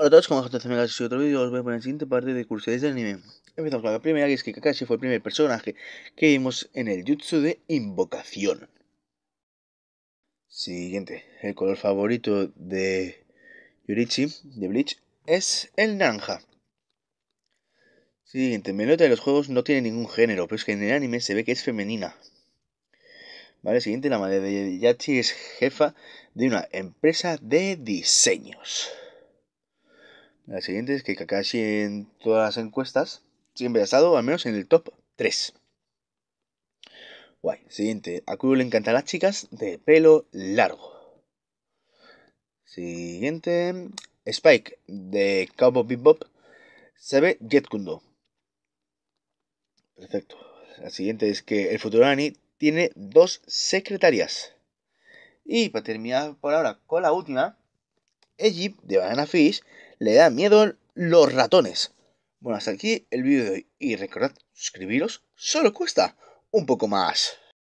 Hola a todos, ¿cómo están? Amigos, soy otro vídeo. Os voy a poner la siguiente parte de curiosidades del anime. Empezamos con la primera, que es que Kakashi fue el primer personaje que vimos en el jutsu de invocación. Siguiente, el color favorito de yurichi de Bleach, es el naranja. Siguiente, nota de los juegos no tiene ningún género, pero es que en el anime se ve que es femenina. Vale, siguiente, la madre de Yachi es jefa de una empresa de diseños. La siguiente es que Kakashi en todas las encuestas siempre ha estado al menos en el top 3. Guay. Siguiente. A Kuro le encantan las chicas de pelo largo. Siguiente. Spike de Cowboy Bebop se ve Jet Kundo. Perfecto. La siguiente es que el futuro Ani tiene dos secretarias. Y para terminar por ahora con la última, Egypt de Banana Fish le da miedo los ratones. Bueno, hasta aquí el vídeo de hoy. Y recordad, suscribiros solo cuesta un poco más.